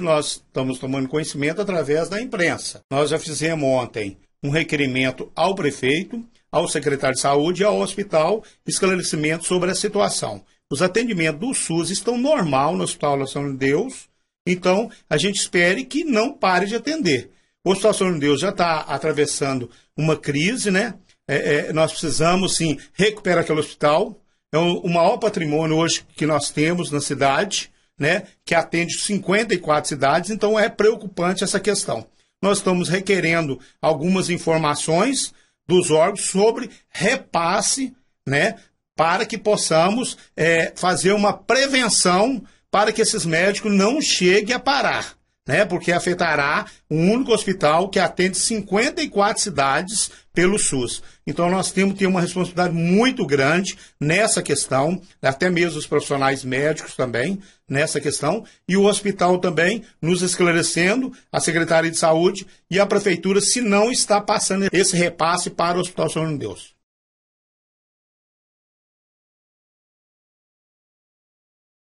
nós estamos tomando conhecimento através da imprensa. Nós já fizemos ontem um requerimento ao prefeito, ao secretário de saúde e ao hospital, esclarecimento sobre a situação. Os atendimentos do SUS estão normal no Hospital Nacional de Deus, então a gente espere que não pare de atender. O Hospital Nacional de Deus já está atravessando uma crise, né? É, é, nós precisamos, sim, recuperar aquele hospital. É o, o maior patrimônio hoje que nós temos na cidade né, que atende 54 cidades, então é preocupante essa questão. Nós estamos requerendo algumas informações dos órgãos sobre repasse, né, para que possamos é, fazer uma prevenção para que esses médicos não cheguem a parar né? Porque afetará um único hospital que atende 54 cidades pelo SUS. Então nós temos que ter uma responsabilidade muito grande nessa questão, até mesmo os profissionais médicos também nessa questão e o hospital também nos esclarecendo, a Secretaria de Saúde e a prefeitura se não está passando esse repasse para o Hospital São João de Deus.